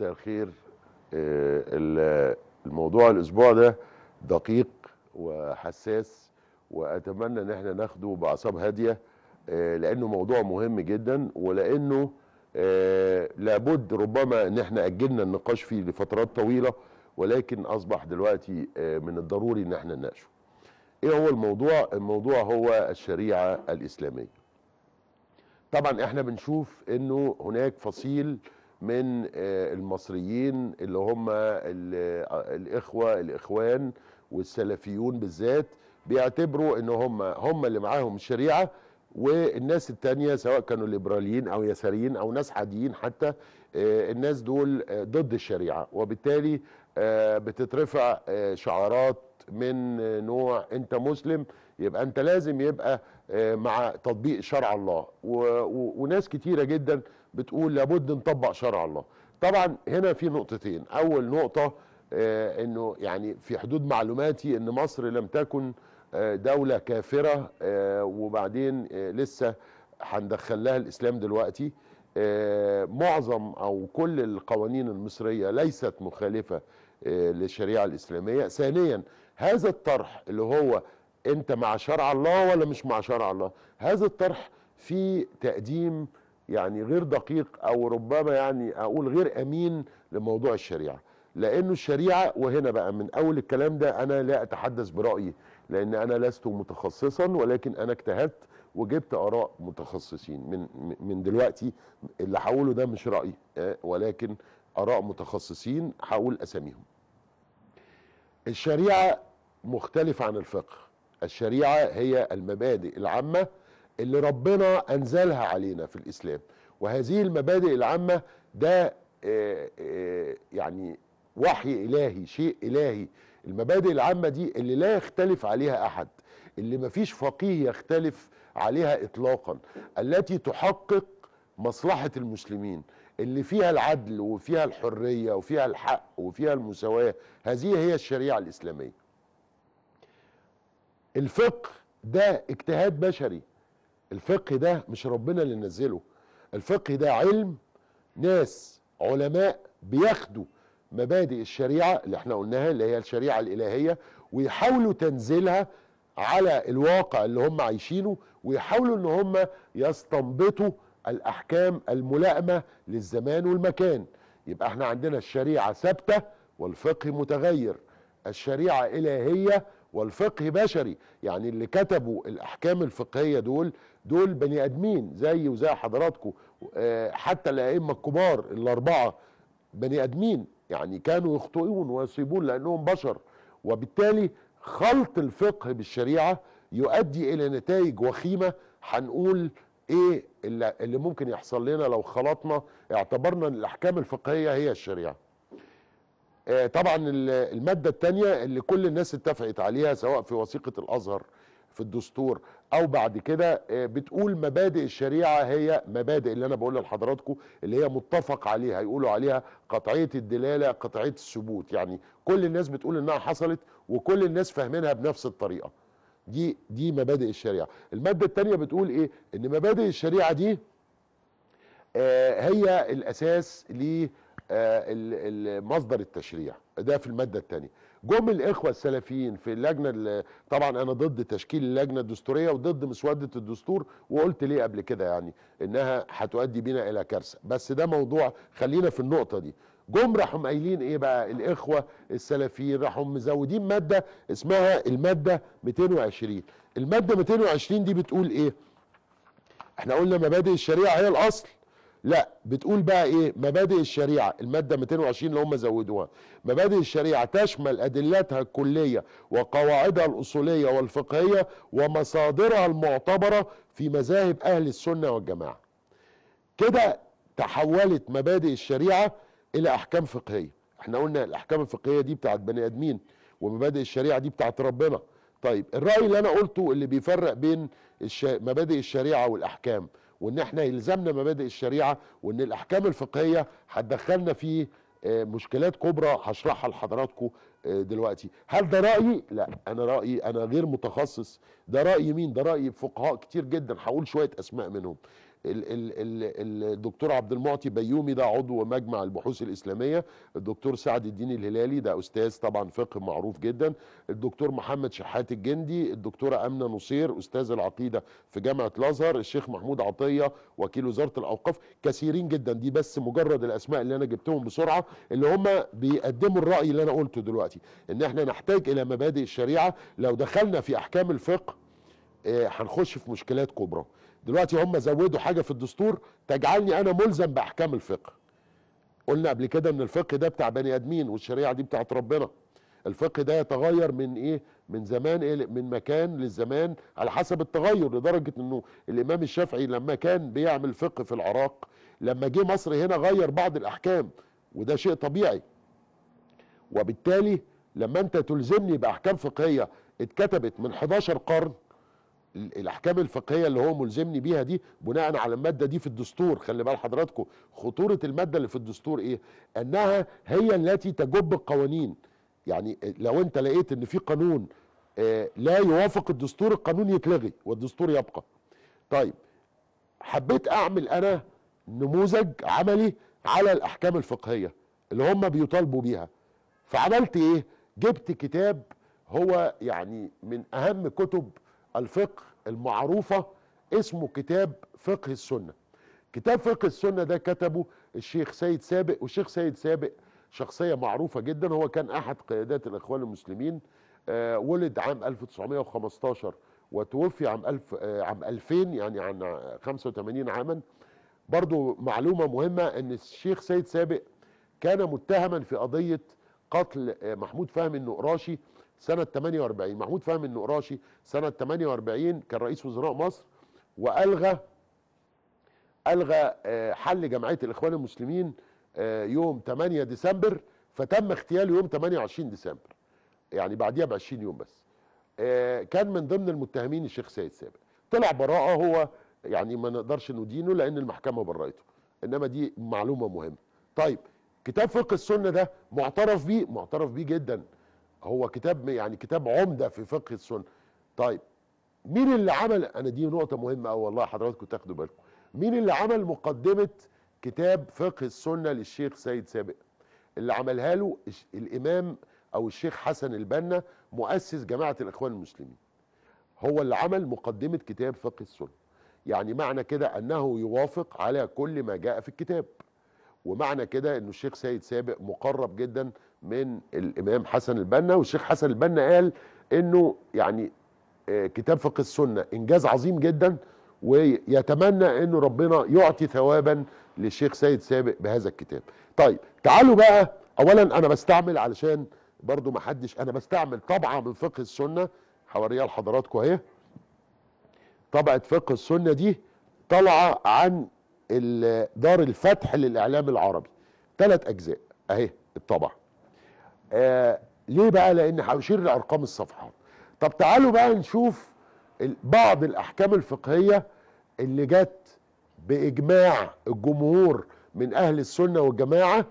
مساء الخير آه، الموضوع الاسبوع ده دقيق وحساس واتمنى ان احنا ناخده باعصاب هاديه آه، لانه موضوع مهم جدا ولانه آه، لابد ربما ان احنا اجلنا النقاش فيه لفترات طويله ولكن اصبح دلوقتي من الضروري ان احنا نناقشه. ايه هو الموضوع؟ الموضوع هو الشريعه الاسلاميه. طبعا احنا بنشوف انه هناك فصيل من آه، المصريين اللي هم الاخوه الاخوان والسلفيون بالذات بيعتبروا ان هم هم اللي معاهم الشريعه والناس التانية سواء كانوا ليبراليين او يساريين او ناس عاديين حتى آه، الناس دول ضد الشريعه وبالتالي آه، بتترفع شعارات من نوع انت مسلم يبقى انت لازم يبقى مع تطبيق شرع الله وناس كتيره جدا بتقول لابد نطبق شرع الله طبعا هنا في نقطتين اول نقطه آه انه يعني في حدود معلوماتي ان مصر لم تكن آه دوله كافره آه وبعدين آه، لسه هندخل لها الاسلام دلوقتي آه، معظم او كل القوانين المصريه ليست مخالفه آه، للشريعه الاسلاميه ثانيا هذا الطرح اللي هو انت مع شرع الله ولا مش مع شرع الله هذا الطرح في تقديم يعني غير دقيق او ربما يعني اقول غير امين لموضوع الشريعه لانه الشريعه وهنا بقى من اول الكلام ده انا لا اتحدث برايي لان انا لست متخصصا ولكن انا اجتهدت وجبت اراء متخصصين من من دلوقتي اللي هقوله ده مش رايي آه، ولكن اراء متخصصين هقول اساميهم الشريعه مختلفه عن الفقه الشريعه هي المبادئ العامه اللي ربنا أنزلها علينا في الإسلام وهذه المبادئ العامة ده آه، آه، يعني وحي إلهي شيء إلهي المبادئ العامة دي اللي لا يختلف عليها أحد اللي ما فيش فقيه يختلف عليها إطلاقا التي تحقق مصلحة المسلمين اللي فيها العدل وفيها الحرية وفيها الحق وفيها المساواة هذه هي الشريعة الإسلامية الفقه ده اجتهاد بشري الفقه ده مش ربنا اللي نزله الفقه ده علم ناس علماء بياخدوا مبادئ الشريعة اللي احنا قلناها اللي هي الشريعة الإلهية ويحاولوا تنزيلها على الواقع اللي هم عايشينه ويحاولوا ان هم يستنبطوا الأحكام الملائمة للزمان والمكان يبقى احنا عندنا الشريعة ثابتة والفقه متغير الشريعة إلهية والفقه بشري يعني اللي كتبوا الأحكام الفقهية دول دول بني ادمين زي وزي حضراتكم آه، حتى الائمه الكبار الاربعه بني ادمين يعني كانوا يخطئون ويصيبون لانهم بشر وبالتالي خلط الفقه بالشريعه يؤدي الى نتائج وخيمه هنقول ايه اللي ممكن يحصل لنا لو خلطنا اعتبرنا الاحكام الفقهيه هي الشريعه آه، طبعا المادة الثانية اللي كل الناس اتفقت عليها سواء في وثيقة الأزهر في الدستور او بعد كده آه، بتقول مبادئ الشريعه هي مبادئ اللي انا بقولها لحضراتكم اللي هي متفق عليها يقولوا عليها قطعيه الدلاله قطعيه الثبوت يعني كل الناس بتقول انها حصلت وكل الناس فاهمينها بنفس الطريقه دي دي مبادئ الشريعه الماده الثانيه بتقول ايه ان مبادئ الشريعه دي آه، هي الاساس ل آه، مصدر التشريع ده في الماده الثانيه جم الاخوه السلفيين في اللجنه طبعا انا ضد تشكيل اللجنه الدستوريه وضد مسوده الدستور وقلت ليه قبل كده يعني انها هتؤدي بينا الى كارثه بس ده موضوع خلينا في النقطه دي جم راحوا قايلين ايه بقى الاخوه السلفيين راحوا مزودين ماده اسمها الماده 220 الماده 220 دي بتقول ايه احنا قلنا مبادئ الشريعه هي الاصل لا بتقول بقى ايه مبادئ الشريعه الماده 220 اللي هم زودوها مبادئ الشريعه تشمل ادلتها الكليه وقواعدها الاصوليه والفقهيه ومصادرها المعتبره في مذاهب اهل السنه والجماعه كده تحولت مبادئ الشريعه الى احكام فقهيه احنا قلنا الاحكام الفقهيه دي بتاعت بني ادمين ومبادئ الشريعه دي بتاعت ربنا طيب الراي اللي انا قلته اللي بيفرق بين الش... مبادئ الشريعه والاحكام وان احنا يلزمنا مبادئ الشريعه وان الاحكام الفقهيه هتدخلنا في آه، مشكلات كبرى هشرحها لحضراتكم آه، دلوقتي هل ده رايي لا انا رايي انا غير متخصص ده راي مين ده راي فقهاء كتير جدا هقول شويه اسماء منهم الدكتور عبد المعطي بيومي ده عضو مجمع البحوث الاسلاميه الدكتور سعد الدين الهلالي ده استاذ طبعا فقه معروف جدا الدكتور محمد شحات الجندي الدكتوره امنه نصير استاذ العقيده في جامعه الازهر الشيخ محمود عطيه وكيل وزاره الاوقاف كثيرين جدا دي بس مجرد الاسماء اللي انا جبتهم بسرعه اللي هم بيقدموا الراي اللي انا قلته دلوقتي ان احنا نحتاج الى مبادئ الشريعه لو دخلنا في احكام الفقه آه، هنخش في مشكلات كبرى دلوقتي هم زودوا حاجه في الدستور تجعلني انا ملزم باحكام الفقه قلنا قبل كده ان الفقه ده بتاع بني ادمين والشريعه دي بتاعت ربنا الفقه ده يتغير من ايه من زمان إيه من مكان للزمان على حسب التغير لدرجه انه الامام الشافعي لما كان بيعمل فقه في العراق لما جه مصر هنا غير بعض الاحكام وده شيء طبيعي وبالتالي لما انت تلزمني باحكام فقهيه اتكتبت من 11 قرن الاحكام الفقهيه اللي هو ملزمني بيها دي بناء على الماده دي في الدستور خلي بال حضراتكم خطوره الماده اللي في الدستور ايه انها هي التي تجب القوانين يعني لو انت لقيت ان في قانون آه، لا يوافق الدستور القانون يتلغي والدستور يبقى طيب حبيت اعمل انا نموذج عملي على الاحكام الفقهيه اللي هم بيطالبوا بيها فعملت ايه جبت كتاب هو يعني من اهم كتب الفقه المعروفة اسمه كتاب فقه السنة كتاب فقه السنة ده كتبه الشيخ سيد سابق والشيخ سيد سابق شخصية معروفة جدا هو كان أحد قيادات الإخوان المسلمين آه، ولد عام 1915 وتوفي عام ألف آه، عام 2000 يعني عن 85 عاما برضو معلومة مهمة أن الشيخ سيد سابق كان متهما في قضية قتل آه، محمود فهمي النقراشي سنة 48 محمود فهم النقراشي سنة 48 كان رئيس وزراء مصر وألغى ألغى آه، حل جمعية الإخوان المسلمين آه، يوم 8 ديسمبر فتم اغتياله يوم 28 ديسمبر يعني بعديها ب 20 يوم بس آه، كان من ضمن المتهمين الشيخ سيد سابق طلع براءة هو يعني ما نقدرش ندينه لأن المحكمة برأته إنما دي معلومة مهمة طيب كتاب فقه السنة ده معترف بيه معترف بيه جداً هو كتاب يعني كتاب عمده في فقه السنه طيب مين اللي عمل انا دي نقطه مهمه قوي والله حضراتكم تاخدوا بالكم مين اللي عمل مقدمه كتاب فقه السنه للشيخ سيد سابق اللي عملها له الامام او الشيخ حسن البنا مؤسس جماعه الاخوان المسلمين هو اللي عمل مقدمه كتاب فقه السنه يعني معنى كده انه يوافق على كل ما جاء في الكتاب ومعنى كده انه الشيخ سيد سابق مقرب جدا من الامام حسن البنا والشيخ حسن البنا قال انه يعني آه، كتاب فقه السنه انجاز عظيم جدا ويتمنى انه ربنا يعطي ثوابا للشيخ سيد سابق بهذا الكتاب طيب تعالوا بقى اولا انا بستعمل علشان برضو ما حدش انا بستعمل طبعه من فقه السنه هوريها لحضراتكم اهي طبعه فقه السنه دي طالعه عن دار الفتح للاعلام العربي ثلاث اجزاء اهي الطبعه آه ليه بقى لان هشير لارقام الصفحات طب تعالوا بقى نشوف بعض الاحكام الفقهيه اللي جت باجماع الجمهور من اهل السنه والجماعه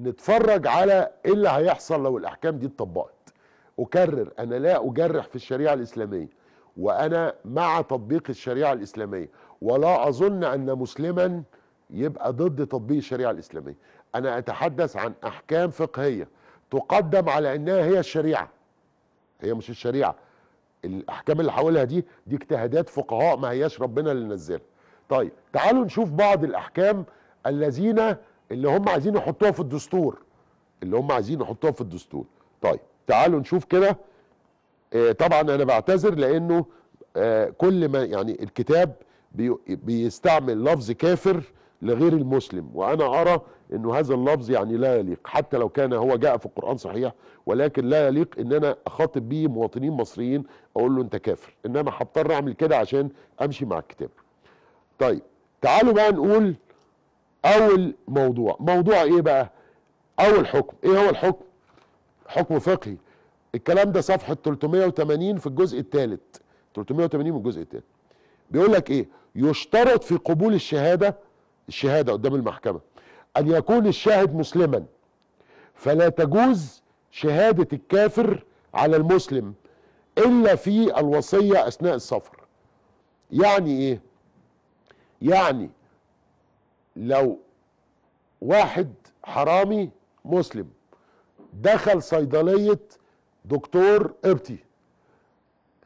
ونتفرج على ايه اللي هيحصل لو الاحكام دي اتطبقت اكرر انا لا اجرح في الشريعه الاسلاميه وانا مع تطبيق الشريعه الاسلاميه ولا اظن ان مسلما يبقى ضد تطبيق الشريعه الاسلاميه أنا أتحدث عن أحكام فقهية تقدم على أنها هي الشريعة هي مش الشريعة الأحكام اللي حولها دي دي اجتهادات فقهاء ما هياش ربنا اللي نزلها طيب تعالوا نشوف بعض الأحكام الذين اللي هم عايزين يحطوها في الدستور اللي هم عايزين يحطوها في الدستور طيب تعالوا نشوف كده آه، طبعا انا بعتذر لانه آه، كل ما يعني الكتاب بيستعمل لفظ كافر لغير المسلم وانا ارى انه هذا اللفظ يعني لا يليق حتى لو كان هو جاء في القرآن صحيح ولكن لا يليق ان انا اخاطب بيه مواطنين مصريين اقول له انت كافر انما هضطر اعمل كده عشان امشي مع الكتاب طيب تعالوا بقى نقول اول موضوع موضوع ايه بقى اول حكم ايه هو الحكم حكم فقهي الكلام ده صفحة 380 في الجزء الثالث 380 من الجزء الثالث بيقول لك ايه يشترط في قبول الشهادة الشهادة قدام المحكمة أن يكون الشاهد مسلما فلا تجوز شهادة الكافر على المسلم إلا في الوصية أثناء السفر يعني إيه يعني لو واحد حرامي مسلم دخل صيدلية دكتور قبطي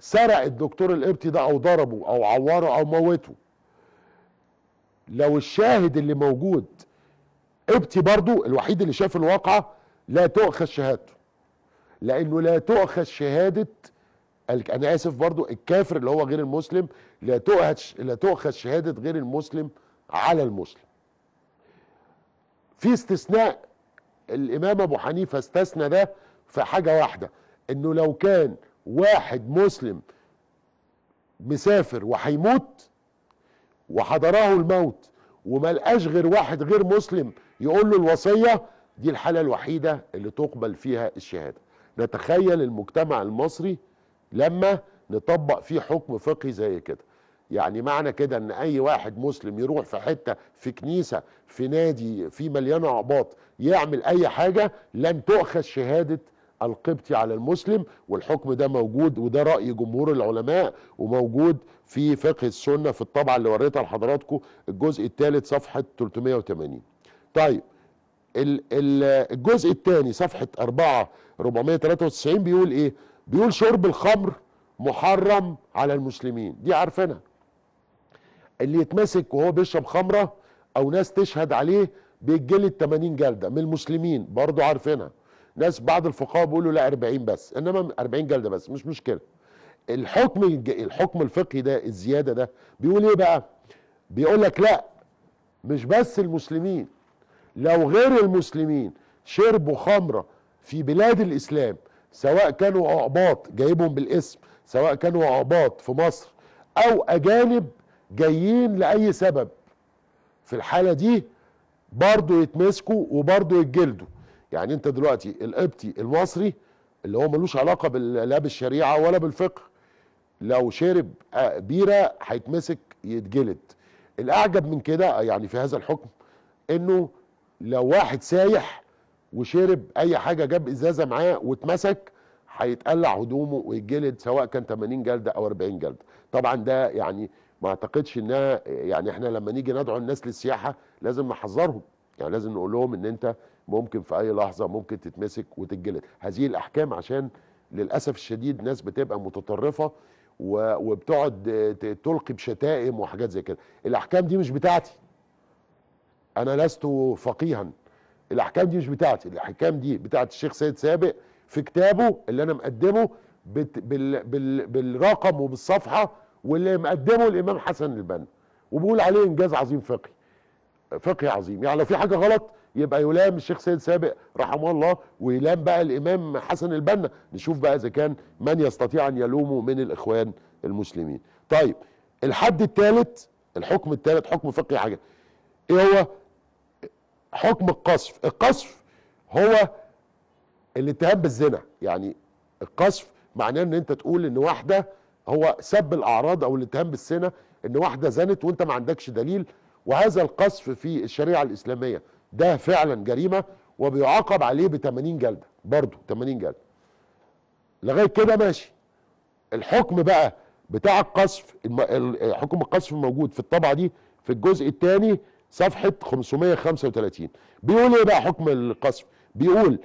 سرق الدكتور القبطي ده او ضربه او عوره او موته لو الشاهد اللي موجود ابتي برضو الوحيد اللي شاف الواقعة لا تؤخذ شهادته لانه لا تؤخذ شهادة انا اسف برضو الكافر اللي هو غير المسلم لا تؤخذ لا تؤخذ شهادة غير المسلم على المسلم في استثناء الامام ابو حنيفة استثنى ده في حاجة واحدة انه لو كان واحد مسلم مسافر وهيموت وحضراه الموت وما لقاش غير واحد غير مسلم يقول له الوصيه دي الحاله الوحيده اللي تقبل فيها الشهاده نتخيل المجتمع المصري لما نطبق فيه حكم فقهي زي كده يعني معنى كده ان اي واحد مسلم يروح في حته في كنيسه في نادي في مليانه عباط يعمل اي حاجه لن تؤخذ شهاده القبطي على المسلم والحكم ده موجود وده راي جمهور العلماء وموجود في فقه السنه في الطبعه اللي وريتها لحضراتكم الجزء الثالث صفحه 380 طيب الجزء الثاني صفحه 4 493 بيقول ايه بيقول شرب الخمر محرم على المسلمين دي عارفينها اللي يتمسك وهو بيشرب خمره او ناس تشهد عليه بيتجلد 80 جلده من المسلمين برضو عارفينها ناس بعض الفقهاء بيقولوا لا 40 بس انما 40 جلده بس مش مشكله الحكم الحكم الفقهي ده الزياده ده بيقول ايه بقى؟ بيقول لك لا مش بس المسلمين لو غير المسلمين شربوا خمره في بلاد الاسلام سواء كانوا اعباط جايبهم بالاسم سواء كانوا اعباط في مصر او اجانب جايين لاي سبب في الحاله دي برضه يتمسكوا وبرضه يتجلدوا يعني انت دلوقتي القبطي المصري اللي هو ملوش علاقه لا بالشريعه ولا بالفقه لو شرب آه، بيره هيتمسك يتجلد الاعجب من كده يعني في هذا الحكم انه لو واحد سايح وشرب اي حاجه جاب ازازه معاه واتمسك هيتقلع هدومه ويتجلد سواء كان 80 جلده او 40 جلده طبعا ده يعني ما اعتقدش انها يعني احنا لما نيجي ندعو الناس للسياحه لازم نحذرهم يعني لازم نقول لهم ان انت ممكن في اي لحظه ممكن تتمسك وتتجلد هذه الاحكام عشان للاسف الشديد ناس بتبقى متطرفه وبتقعد تلقي بشتائم وحاجات زي كده الاحكام دي مش بتاعتي انا لست فقيها الاحكام دي مش بتاعتي الاحكام دي بتاعت الشيخ سيد سابق في كتابه اللي انا مقدمه بال بال بالرقم وبالصفحه واللي مقدمه الامام حسن البنا وبيقول عليه انجاز عظيم فقهي فقهي عظيم يعني لو في حاجه غلط يبقى يلام الشيخ سيد سابق رحمه الله ويلام بقى الامام حسن البنا نشوف بقى اذا كان من يستطيع ان يلومه من الاخوان المسلمين طيب الحد الثالث الحكم الثالث حكم فقهي حاجه ايه هو حكم القصف القصف هو الاتهام بالزنا يعني القصف معناه ان انت تقول ان واحده هو سب الاعراض او الاتهام بالزنا ان واحده زنت وانت ما عندكش دليل وهذا القصف في الشريعه الاسلاميه ده فعلا جريمه وبيعاقب عليه ب 80 جلده برضه 80 جلده لغايه كده ماشي الحكم بقى بتاع القصف حكم القصف موجود في الطبعه دي في الجزء الثاني صفحه 535 بيقول ايه بقى حكم القصف بيقول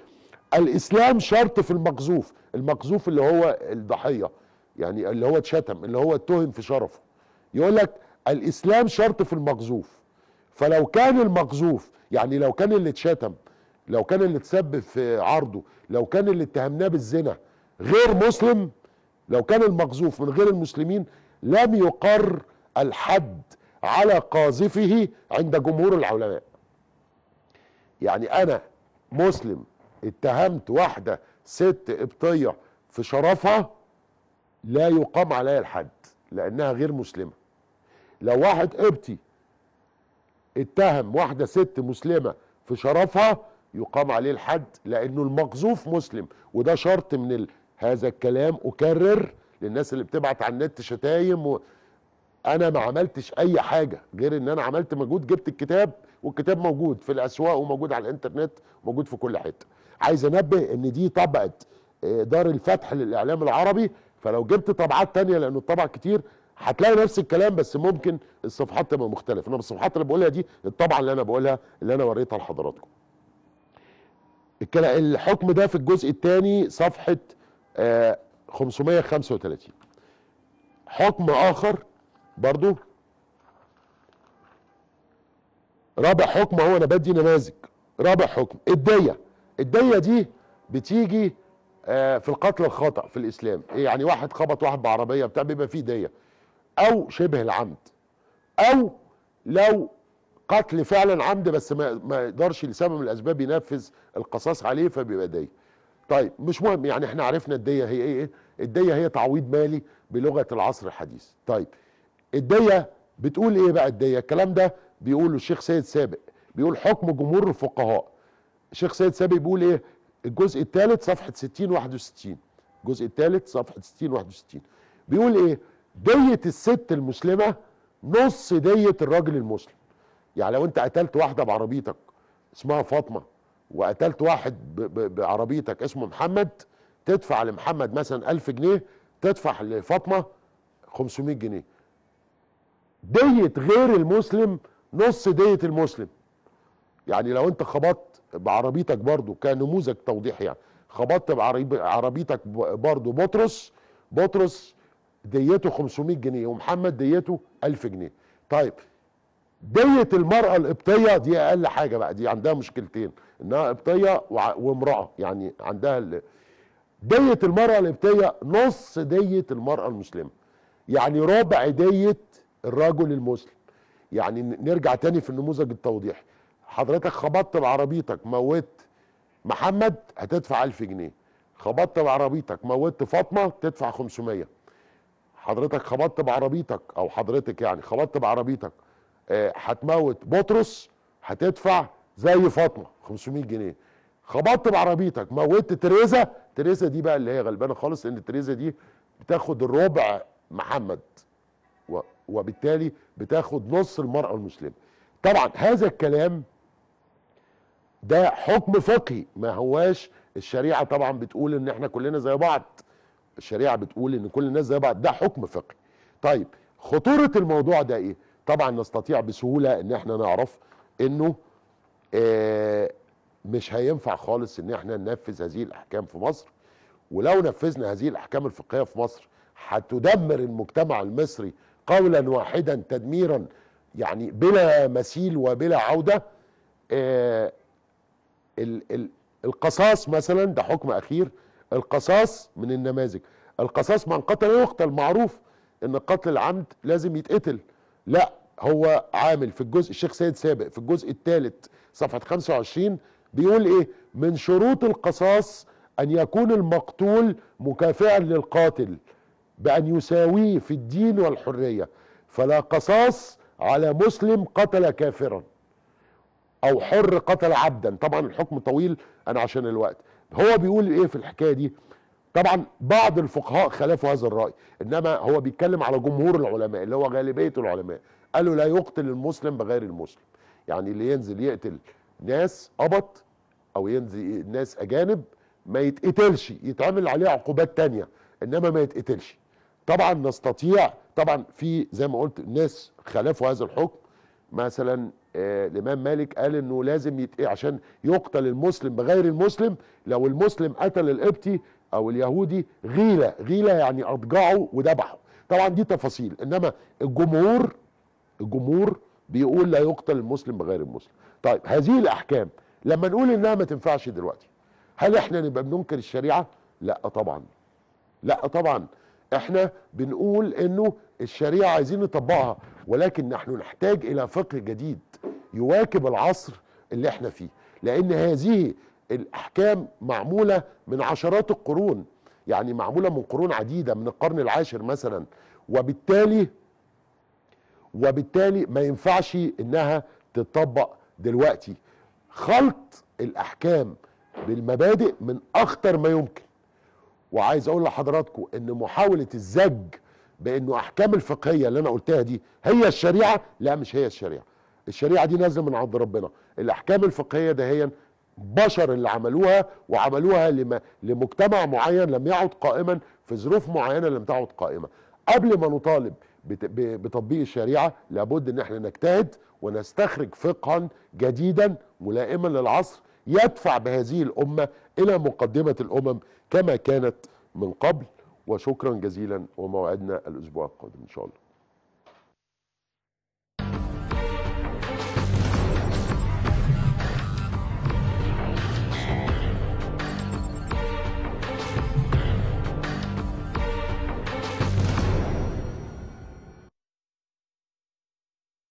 الاسلام شرط في المقذوف المقذوف اللي هو الضحيه يعني اللي هو اتشتم اللي هو اتهم في شرفه يقول لك الاسلام شرط في المقذوف فلو كان المقذوف يعني لو كان اللي اتشتم لو كان اللي اتسب في عرضه لو كان اللي اتهمناه بالزنا غير مسلم لو كان المقذوف من غير المسلمين لم يقر الحد على قاذفه عند جمهور العلماء يعني انا مسلم اتهمت واحده ست قبطيه في شرفها لا يقام عليها الحد لانها غير مسلمه لو واحد قبطي اتهم واحدة ست مسلمة في شرفها يقام عليه الحد لأنه المقذوف مسلم وده شرط من ال... هذا الكلام أكرر للناس اللي بتبعت على النت شتايم و... أنا ما عملتش أي حاجة غير إن أنا عملت مجهود جبت الكتاب والكتاب موجود في الأسواق وموجود على الإنترنت موجود في كل حتة عايز أنبه إن دي طبعة آه، دار الفتح للإعلام العربي فلو جبت طبعات تانية لأنه الطبع كتير هتلاقي نفس الكلام بس ممكن الصفحات تبقى مختلفه انا الصفحات اللي بقولها دي الطبعه اللي انا بقولها اللي انا وريتها لحضراتكم الحكم ده في الجزء الثاني صفحه آه 535 حكم اخر برضو رابع حكم هو انا بدي نماذج رابع حكم الدية الدية دي بتيجي آه في القتل الخطأ في الإسلام يعني واحد خبط واحد بعربية بتاع بيبقى فيه دية او شبه العمد او لو قتل فعلا عمد بس ما, ما يقدرش لسبب من الاسباب ينفذ القصاص عليه فبيبقى ديه طيب مش مهم يعني احنا عرفنا الديه هي ايه الديه هي تعويض مالي بلغه العصر الحديث طيب الديه بتقول ايه بقى الديه الكلام ده بيقوله الشيخ سيد سابق بيقول حكم جمهور الفقهاء الشيخ سيد سابق بيقول ايه الجزء الثالث صفحه 60 61 الجزء الثالث صفحه 60 61 بيقول ايه دية الست المسلمة نص دية الراجل المسلم يعني لو انت قتلت واحدة بعربيتك اسمها فاطمة وقتلت واحد بعربيتك اسمه محمد تدفع لمحمد مثلا ألف جنيه تدفع لفاطمة 500 جنيه دية غير المسلم نص دية المسلم يعني لو انت خبطت بعربيتك برضو كنموذج توضيح يعني خبطت بعربيتك برضو بطرس بطرس ديته 500 جنيه ومحمد ديته 1000 جنيه طيب دية المرأة القبطية دي أقل حاجة بقى دي عندها مشكلتين إنها قبطية وامرأة يعني عندها ال... دية المرأة القبطية نص دية المرأة المسلمة يعني ربع دية الرجل المسلم يعني نرجع تاني في النموذج التوضيحي حضرتك خبطت بعربيتك موت محمد هتدفع 1000 جنيه خبطت بعربيتك موت فاطمة تدفع 500 حضرتك خبطت بعربيتك او حضرتك يعني خبطت بعربيتك آه، هتموت بطرس هتدفع زي فاطمه 500 جنيه خبطت بعربيتك موتت تريزا تريزا دي بقى اللي هي غلبانه خالص لان تريزا دي بتاخد الربع محمد وبالتالي بتاخد نص المراه المسلمه طبعا هذا الكلام ده حكم فقهي ما هواش الشريعه طبعا بتقول ان احنا كلنا زي بعض الشريعه بتقول ان كل الناس زي بعض ده حكم فقهي طيب خطوره الموضوع ده ايه طبعا نستطيع بسهوله ان احنا نعرف انه آه، مش هينفع خالص ان احنا ننفذ هذه الاحكام في مصر ولو نفذنا هذه الاحكام الفقهيه في مصر هتدمر المجتمع المصري قولا واحدا تدميرا يعني بلا مثيل وبلا عوده آه، ال ال القصاص مثلا ده حكم اخير القصاص من النماذج القصاص من قتل يقتل معروف ان قتل العمد لازم يتقتل لا هو عامل في الجزء الشيخ سيد سابق في الجزء الثالث صفحه 25 بيقول ايه من شروط القصاص ان يكون المقتول مكافئا للقاتل بان يساويه في الدين والحريه فلا قصاص على مسلم قتل كافرا او حر قتل عبدا طبعا الحكم طويل انا عشان الوقت هو بيقول ايه في الحكايه دي طبعا بعض الفقهاء خالفوا هذا الراي انما هو بيتكلم على جمهور العلماء اللي هو غالبيه العلماء قالوا لا يقتل المسلم بغير المسلم يعني اللي ينزل يقتل ناس قبط او ينزل ناس اجانب ما يتقتلش يتعمل عليه عقوبات تانية انما ما يتقتلش طبعا نستطيع طبعا في زي ما قلت ناس خالفوا هذا الحكم مثلا آه، الامام مالك قال انه لازم يت... عشان يقتل المسلم بغير المسلم لو المسلم قتل القبطي او اليهودي غيله غيله يعني اضجعه وذبحه طبعا دي تفاصيل انما الجمهور الجمهور بيقول لا يقتل المسلم بغير المسلم طيب هذه الاحكام لما نقول انها ما تنفعش دلوقتي هل احنا نبقى بننكر الشريعه لا طبعا لا طبعا احنا بنقول انه الشريعه عايزين نطبقها ولكن نحن نحتاج الى فقه جديد يواكب العصر اللي احنا فيه لان هذه الاحكام معموله من عشرات القرون يعني معموله من قرون عديده من القرن العاشر مثلا وبالتالي وبالتالي ما ينفعش انها تطبق دلوقتي خلط الاحكام بالمبادئ من اخطر ما يمكن وعايز اقول لحضراتكم ان محاوله الزج بانه احكام الفقهيه اللي انا قلتها دي هي الشريعه لا مش هي الشريعه الشريعه دي نازله من عند ربنا الاحكام الفقهيه ده هي بشر اللي عملوها وعملوها لما لمجتمع معين لم يعد قائما في ظروف معينه لم تعد قائمه قبل ما نطالب بتطبيق الشريعه لابد ان احنا نجتهد ونستخرج فقها جديدا ملائما للعصر يدفع بهذه الامه الى مقدمه الامم كما كانت من قبل وشكرا جزيلا وموعدنا الاسبوع القادم ان شاء الله